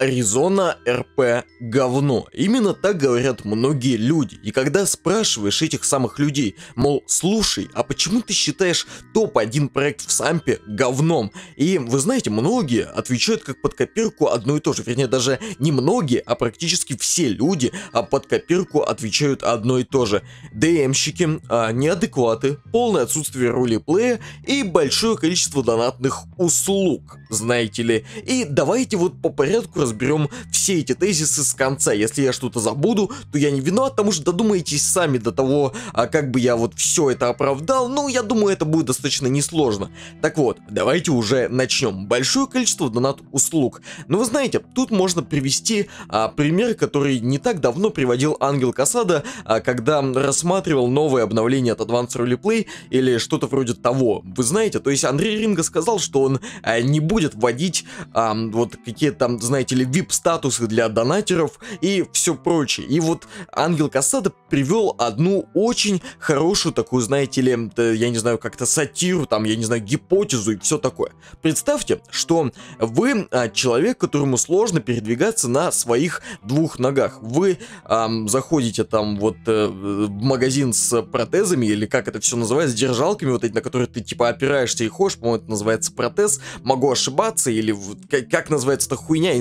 Аризона РП говно. Именно так говорят многие люди. И когда спрашиваешь этих самых людей, мол, слушай, а почему ты считаешь топ-1 проект в Сампе говном? И вы знаете, многие отвечают как под копирку одно и то же. Вернее, даже не многие, а практически все люди а под копирку отвечают одно и то же. ДМщики, а, неадекваты, полное отсутствие ролеплея и большое количество донатных услуг, знаете ли. И давайте вот по порядку разберем все эти тезисы с конца. Если я что-то забуду, то я не виноват, потому что додумаетесь сами до того, а как бы я вот все это оправдал. Ну, я думаю, это будет достаточно несложно. Так вот, давайте уже начнем. Большое количество донат-услуг. Но вы знаете, тут можно привести а, пример, который не так давно приводил Ангел Касада, а, когда рассматривал новое обновление от Advanced Roleplay или что-то вроде того. Вы знаете, то есть Андрей Ринга сказал, что он а, не будет вводить а, вот какие-то там, знаете, добавили VIP-статусы для донатеров и все прочее. И вот Ангел Кассада привел одну очень хорошую такую, знаете ли, я не знаю, как-то сатиру, там, я не знаю, гипотезу и все такое. Представьте, что вы а, человек, которому сложно передвигаться на своих двух ногах. Вы а, заходите там вот э, в магазин с протезами, или как это все называется, держалками вот эти, на которые ты типа опираешься и ходишь, по-моему, это называется протез, могу ошибаться, или как, как называется эта хуйня,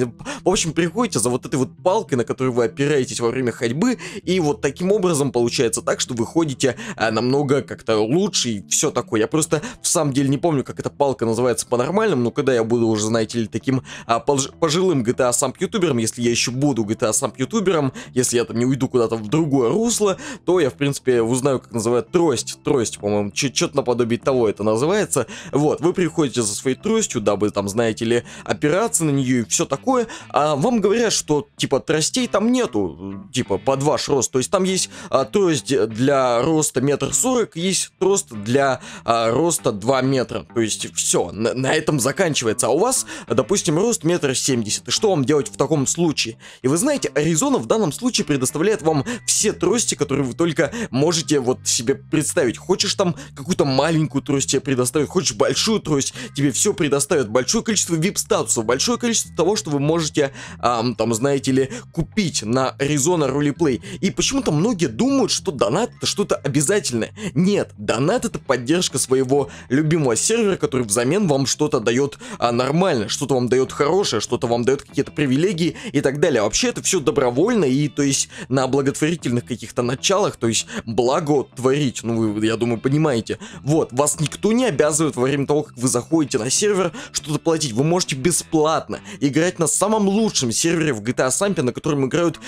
в общем, приходите за вот этой вот палкой, на которую вы опираетесь во время ходьбы, и вот таким образом получается так, что вы ходите а, намного как-то лучше и все такое. Я просто в самом деле не помню, как эта палка называется по-нормальному, но когда я буду уже, знаете ли, таким а, пожилым GTA сам ютубером, если я еще буду GTA сам ютубером, если я там не уйду куда-то в другое русло, то я, в принципе, узнаю, как называют трость, трость, по-моему, что-то наподобие того это называется. Вот, вы приходите за своей тростью, дабы там, знаете ли, опираться на нее и все такое, а вам говорят, что типа тростей там нету, типа под ваш рост. То есть там есть а, трость для роста метр сорок, есть трост для а, роста 2 метра. То есть все, на, на этом заканчивается. А у вас, допустим, рост метр семьдесят. И что вам делать в таком случае? И вы знаете, Аризона в данном случае предоставляет вам все трости, которые вы только можете вот себе представить. Хочешь там какую-то маленькую трость тебе предоставят, хочешь большую трость, тебе все предоставят. Большое количество VIP-статусов, большое количество того, что вы можете можете, эм, там, знаете ли, купить на Arizona Рулиплей И почему-то многие думают, что донат это что-то обязательное. Нет, донат это поддержка своего любимого сервера, который взамен вам что-то дает а, нормально, что-то вам дает хорошее, что-то вам дает какие-то привилегии и так далее. Вообще это все добровольно и, то есть, на благотворительных каких-то началах, то есть, благо творить, ну, вы, я думаю, понимаете. Вот, вас никто не обязывает во время того, как вы заходите на сервер, что-то платить. Вы можете бесплатно играть на самом самом лучшем сервере в GTA Sample, на котором играют,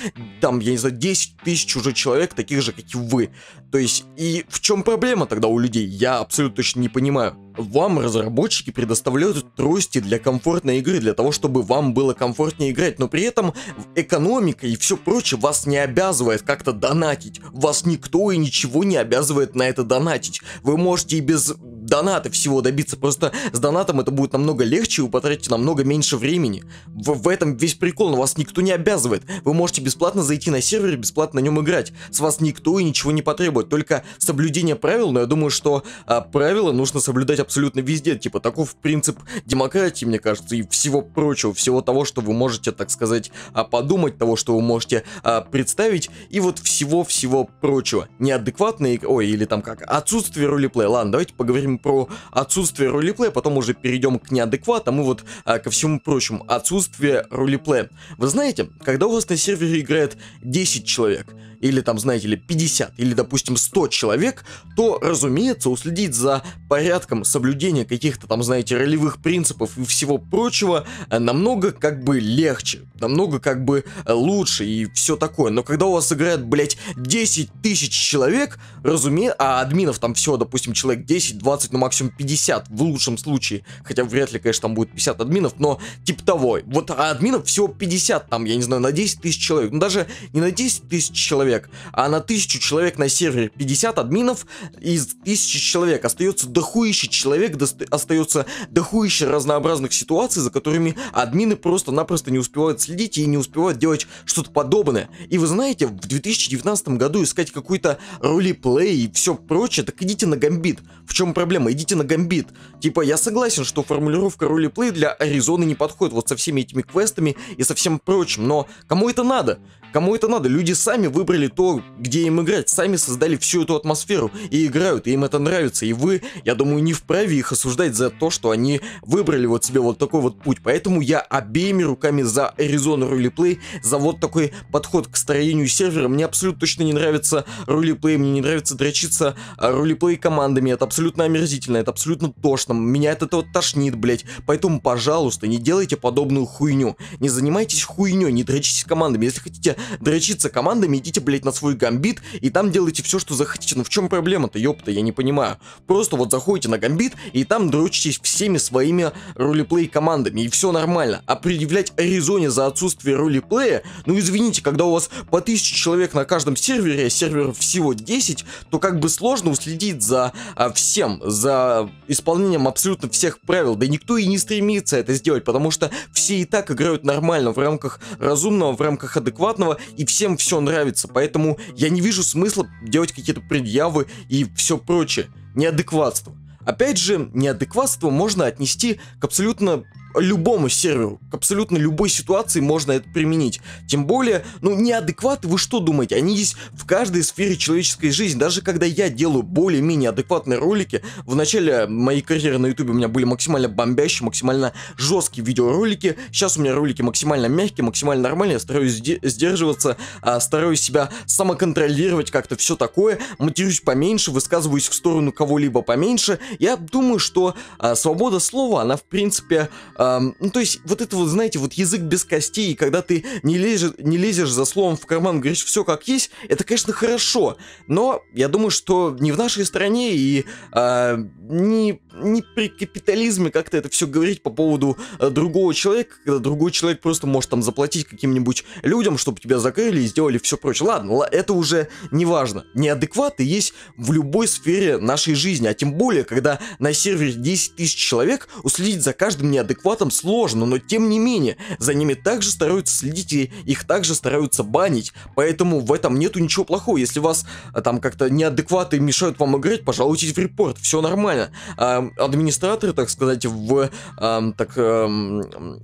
там, я не знаю, 10 тысяч уже человек, таких же, как и вы. То есть, и в чем проблема тогда у людей? Я абсолютно точно не понимаю. Вам разработчики предоставляют трости для комфортной игры, для того, чтобы вам было комфортнее играть, но при этом экономика и все прочее вас не обязывает как-то донатить. Вас никто и ничего не обязывает на это донатить. Вы можете и без донаты всего добиться. Просто с донатом это будет намного легче, и вы потратите намного меньше времени. В, в этом весь прикол, но вас никто не обязывает. Вы можете бесплатно зайти на сервер и бесплатно на нем играть. С вас никто и ничего не потребует, только соблюдение правил, но я думаю, что а, правила нужно соблюдать абсолютно везде. Типа, таков принцип демократии, мне кажется, и всего прочего, всего того, что вы можете, так сказать, а, подумать, того, что вы можете а, представить, и вот всего-всего прочего. Неадекватные, ой, или там как, отсутствие ролеплея. Ладно, давайте поговорим про отсутствие ролеплея, потом уже перейдем к неадекватам и вот а, ко всему прочему, отсутствие ролеплея. Вы знаете, когда у вас на сервере играет 10 человек, или там, знаете ли, 50, или, допустим, 100 человек, то, разумеется, уследить за порядком соблюдения каких-то там, знаете, ролевых принципов и всего прочего э, намного как бы легче, намного как бы э, лучше и все такое. Но когда у вас играет, блядь, 10 тысяч человек, разумеется, а админов там всего, допустим, человек 10-20 ну максимум 50 в лучшем случае, хотя вряд ли, конечно, там будет 50 админов, но типа того. Вот а админов всего 50 там, я не знаю, на 10 тысяч человек, ну даже не на 10 тысяч человек, а на тысячу человек на сервере 50 админов из тысячи человек. Остается дохуище человек, доста- остается дохуище разнообразных ситуаций, за которыми админы просто-напросто не успевают следить и не успевают делать что-то подобное. И вы знаете, в 2019 году искать какой-то ролиплей и все прочее, так идите на гамбит. В чем проблема? проблема, идите на гамбит. Типа, я согласен, что формулировка ролеплей для Аризоны не подходит вот со всеми этими квестами и со всем прочим, но кому это надо? Кому это надо? Люди сами выбрали то, где им играть, сами создали всю эту атмосферу и играют, и им это нравится, и вы, я думаю, не вправе их осуждать за то, что они выбрали вот себе вот такой вот путь, поэтому я обеими руками за Аризону Roleplay, за вот такой подход к строению сервера, мне абсолютно точно не нравится ролеплей, мне не нравится дрочиться ролеплей а, командами, это абсолютно американский омерзительно, это абсолютно тошно, меня от этого тошнит, блять. Поэтому, пожалуйста, не делайте подобную хуйню. Не занимайтесь хуйней, не дрочитесь командами. Если хотите дрочиться командами, идите, блять, на свой гамбит и там делайте все, что захотите. Ну в чем проблема-то, ёпта, я не понимаю. Просто вот заходите на гамбит и там дрочитесь всеми своими ролеплей командами и все нормально. А предъявлять Аризоне за отсутствие ролеплея, ну извините, когда у вас по 1000 человек на каждом сервере, а серверов всего 10, то как бы сложно уследить за а, всем, за исполнением абсолютно всех правил. Да никто и не стремится это сделать, потому что все и так играют нормально в рамках разумного, в рамках адекватного, и всем все нравится. Поэтому я не вижу смысла делать какие-то предъявы и все прочее. Неадекватство. Опять же, неадекватство можно отнести к абсолютно любому серверу. К абсолютно любой ситуации можно это применить. Тем более, ну, неадекваты, вы что думаете? Они есть в каждой сфере человеческой жизни. Даже когда я делаю более-менее адекватные ролики, в начале моей карьеры на ютубе у меня были максимально бомбящие, максимально жесткие видеоролики. Сейчас у меня ролики максимально мягкие, максимально нормальные. Я стараюсь сдерживаться, а, стараюсь себя самоконтролировать, как-то все такое. Матерюсь поменьше, высказываюсь в сторону кого-либо поменьше. Я думаю, что а, свобода слова, она в принципе Эм, ну, то есть, вот это вот, знаете, вот язык без костей, когда ты не лезешь, не лезешь за словом в карман, говоришь все как есть, это, конечно, хорошо, но я думаю, что не в нашей стране и э, не, не при капитализме как-то это все говорить по поводу э, другого человека, когда другой человек просто может там заплатить каким-нибудь людям, чтобы тебя закрыли и сделали все прочее. Ладно, это уже не важно. Неадекваты есть в любой сфере нашей жизни, а тем более, когда на сервере 10 тысяч человек, уследить за каждым неадекватным захватом сложно, но тем не менее, за ними также стараются следить и их также стараются банить, поэтому в этом нету ничего плохого, если вас э, там как-то неадекваты мешают вам играть, пожалуйтесь в репорт, все нормально. А, администраторы, так сказать, в... А, так... А,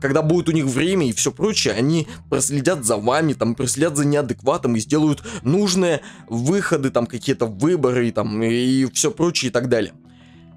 когда будет у них время и все прочее, они проследят за вами, там, проследят за неадекватом и сделают нужные выходы, там, какие-то выборы, там, и все прочее и так далее.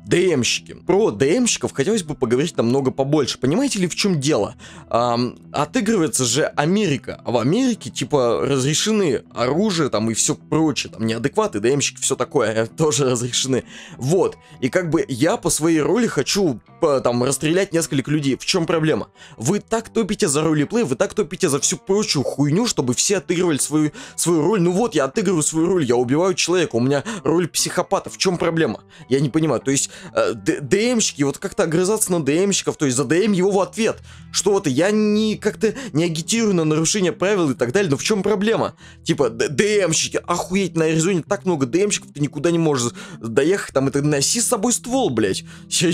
ДМщики. Про ДМщиков хотелось бы поговорить намного побольше. Понимаете ли, в чем дело? Эм, отыгрывается же Америка. А в Америке, типа, разрешены оружие там и все прочее. Там неадекваты, ДМщики, все такое тоже разрешены. Вот. И как бы я по своей роли хочу э, там расстрелять несколько людей. В чем проблема? Вы так топите за ролеплей, вы так топите за всю прочую хуйню, чтобы все отыгрывали свою, свою роль. Ну вот, я отыгрываю свою роль, я убиваю человека, у меня роль психопата. В чем проблема? Я не понимаю. То есть э, ДМщики, вот как-то огрызаться на ДМщиков, то есть за ДМ его в ответ. Что вот я не как-то не агитирую на нарушение правил и так далее, но в чем проблема? Типа, ДМщики, охуеть, на Аризоне так много ДМщиков, ты никуда не можешь доехать, там, и ты носи с собой ствол, блядь.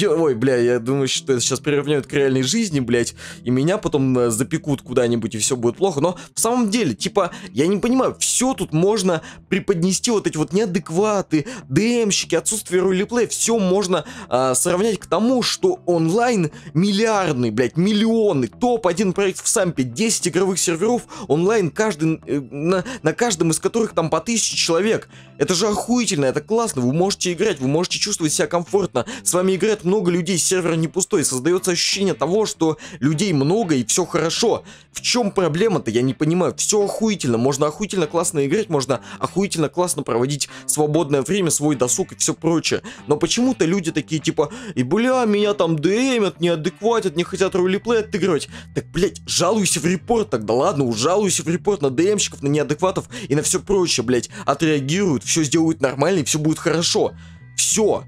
Ой, бля, я думаю, что это сейчас приравняют к реальной жизни, блядь, и меня потом э, запекут куда-нибудь, и все будет плохо, но в самом деле, типа, я не понимаю, все тут можно преподнести, вот эти вот неадекваты, ДМщики, отсутствие ролеплея, все можно можно э, сравнять к тому, что онлайн миллиардный, блядь, миллионы. топ-1 проект в Сампе, 10 игровых серверов онлайн, каждый, э, на, на каждом из которых там по тысяче человек. Это же охуительно, это классно, вы можете играть, вы можете чувствовать себя комфортно, с вами играет много людей, сервер не пустой, создается ощущение того, что людей много и все хорошо. В чем проблема-то, я не понимаю, все охуительно, можно охуительно классно играть, можно охуительно классно проводить свободное время, свой досуг и все прочее. Но почему-то люди люди такие, типа, и бля, меня там дэмят, неадекватят, не хотят ролеплей отыгрывать. Так, блядь, жалуйся в репорт тогда, ладно, уж в репорт на дэмщиков, на неадекватов и на все прочее, блядь. Отреагируют, все сделают нормально и все будет хорошо. Все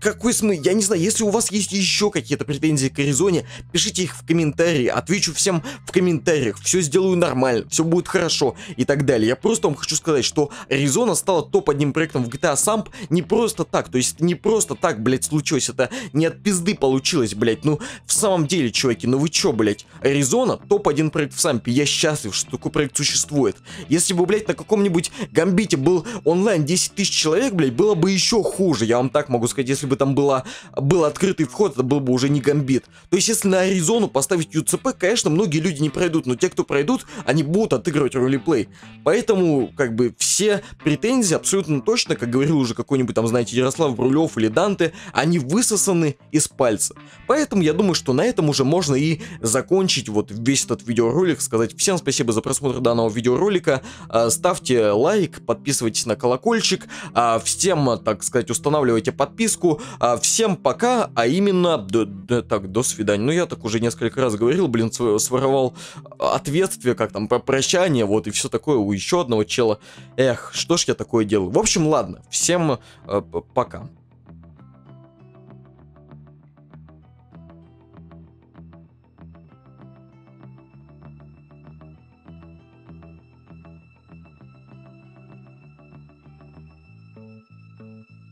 какой смысл? Я не знаю, если у вас есть еще какие-то претензии к Аризоне, пишите их в комментарии, отвечу всем в комментариях, все сделаю нормально, все будет хорошо и так далее. Я просто вам хочу сказать, что Аризона стала топ одним проектом в GTA Samp не просто так, то есть не просто так, блядь, случилось, это не от пизды получилось, блядь, ну в самом деле, чуваки, ну вы чё, блядь, Аризона топ один проект в Сампе, я счастлив, что такой проект существует. Если бы, блядь, на каком-нибудь Гамбите был онлайн 10 тысяч человек, блядь, было бы еще хуже, я вам так могу сказать, если бы там была, был открытый вход, это был бы уже не гамбит. То есть, если на Аризону поставить ЮЦП, конечно, многие люди не пройдут, но те, кто пройдут, они будут отыгрывать ролеплей. Поэтому, как бы, все претензии абсолютно точно, как говорил уже какой-нибудь там, знаете, Ярослав Брулев или Данте, они высосаны из пальца. Поэтому я думаю, что на этом уже можно и закончить вот весь этот видеоролик, сказать всем спасибо за просмотр данного видеоролика, а, ставьте лайк, подписывайтесь на колокольчик, а, всем, так сказать, устанавливайте подписку, подписку. А всем пока, а именно... До, до, так, до свидания. Ну, я так уже несколько раз говорил, блин, своровал ответствие, как там, про прощание, вот, и все такое у еще одного чела. Эх, что ж я такое делаю? В общем, ладно, всем э, пока.